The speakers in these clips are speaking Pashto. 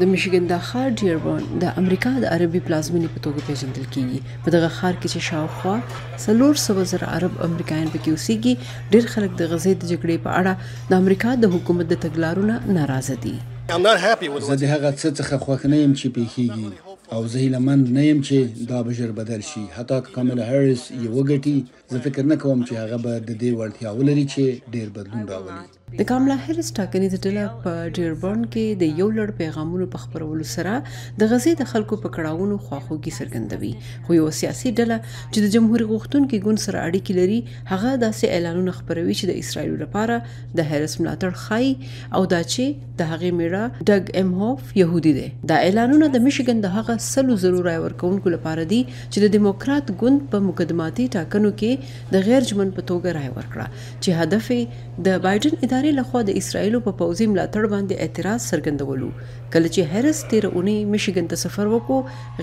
د میشیګن د ښار ډیربورن د امریکا د عربي پلازمینې په توګه پیژندل کیږي په دغه ښار کې چې شاوخوا سلور سو زر عرب امریکایان پکې اوسېږي ډیر خلک د غزې د جګړې په اړه د امریکا د حکومت د تګلارونو ناراضه دي زه د هغه څه څخه خوښ نه یم چې پیښیږي او زه هیله مند نه یم چې دا به ژر بدل شي حتی که کاملا هریس یې وګټي زه فکر نه کوم چې هغه به د دې وړتیا ولري چې ډیر بدلون راولي د کاملا هریس ټاکنې د ډله په ډیربورن کې د یو لړ پیغامونو په خبرولو سره د غزې د خلکو په کړهونو خواخوږي څرګندوي خو یو سیاسي ډله چې د جمهور غوښتونکو ګوند سره اړیکې لري هغه داسې اعلانونه خبروي چې د اسرایل لپاره د هریس ملاتړ خای او دا چې د هغې میړه ډګ ام هوف يهودي دی دا اعلانونه د میشیګن د هغه څخه سلو ضرور رای ورکونکو لپاره دي چې د دیموکرات ګوند په مقدماتي ټاکنو کې د غیر ژمن په توګه رای ورکړه چې هدف یې د بایدن ادارې لخوا د اسرایلو په پوځي ملاتړ باندې اعتراض څرګندولو کله چې هیرس 13 اونۍ میشیګن ته سفر وکړو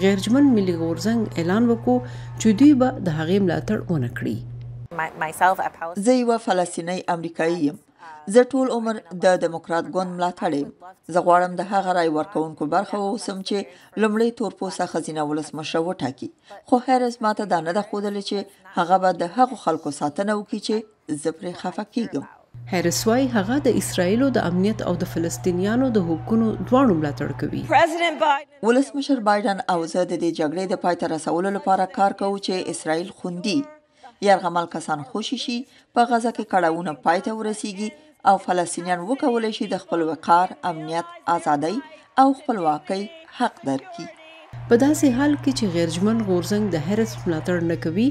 غیر ژمن ملي غورځنګ اعلان وکړو چې دوی به د هغې ملاتړ ونه کړي زه یو فلسطینی امریکایي یم زه ټول عمر د دیموکرات ګوند ملاتړ یم زه غواړم د هغه رای ورکوونکو برخه واوسم چې لومړی تورپوسه ښځینه ولسمشره وټاکي خو هیرز ماته دا نه ده ښودلې چې هغه به د هغو خلکو ساتنه وکړي چې زه پرې خفه کیږم هیرس وايي هغه د اسرایلو د امنیت او د فلسطینیانو د حقوقو دواړو ملاتړ کوي ولسمشر بایدن او زه د دې جګړې د پای ته رسولو لپاره کار کوو چې اسرایل خوندي یرغمل کسان خوشی شي په غزه کې کړهونه پای ته ورسیږي او فلسطینیان وکولای شي د خپل وقار امنیت ازادۍ او خپلواکۍ حق درکړي په داسې حال کې چې غیرجمن غورزنګ د هرس ملاتړ نه کوي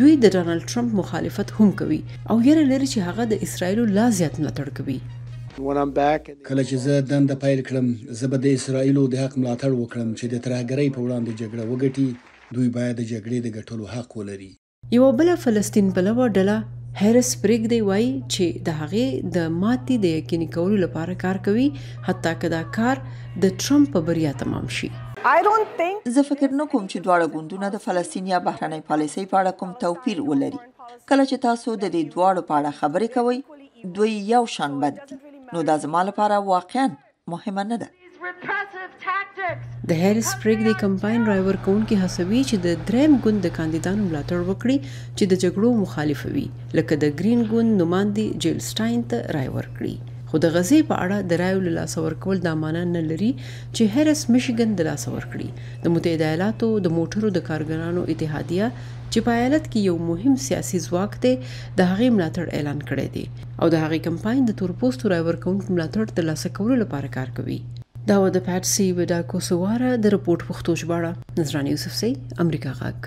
دوی د ډانلډ ټرمپ مخالفت هم کوي او یره لري چې هغه د اسرایل لا زیات ملاتړ کوي کله چې زه دنده پایل کړم زه به د اسرایل د حق ملاتړ وکړم چې د ترهګرۍ په وړاندې جګړه وګټي دوی باید د جګړې د ګټلو حق ولري یوه بله فلسطین پلوه ډله هریس پرېږدی وایي چې د هغې د ماتې د یقیني کولو لپاره کار کوي حتی که دا کار د ټرمپ په بریا تمام شي زه فکر نه کوم چې دواړه ګوندونه د فلسطین یا بهرنۍ پالیسۍ په اړه کوم توپیر ولري کله چې تاسو د دې دواړو په اړه خبرې کوئ دوی یو شان بد دي نو دا زما لپاره واقعا مهمه نه ده د هریس پرګ د کمپاین ډرایور کون کې حسوي چې د دریم ګوند د کاندیدانو ملاتړ وکړي چې د جګړو مخالفه وي لکه د گرین ګوند نوماندی جیل سټاین ته رای ورکړي خو د غزې په اړه د رایو له لاسه ورکول دا معنا نه لري چې هرس میشیګن د لاسه ورکړي د متحده ایالاتو د موټرو د کارګرانو اتحادیه چې په ایالت کې یو مهم سیاسي ځواک دی د هغې ملاتړ اعلان کړی دی او د هغې کمپاین د تورپوستو رای ورکوونکو ملاتړ ترلاسه کولو لپاره کار کوي دا و د پټسي وډا کوسوارا د رپورټ پښتو ژباړه نذران یوسفزی امریکا غاک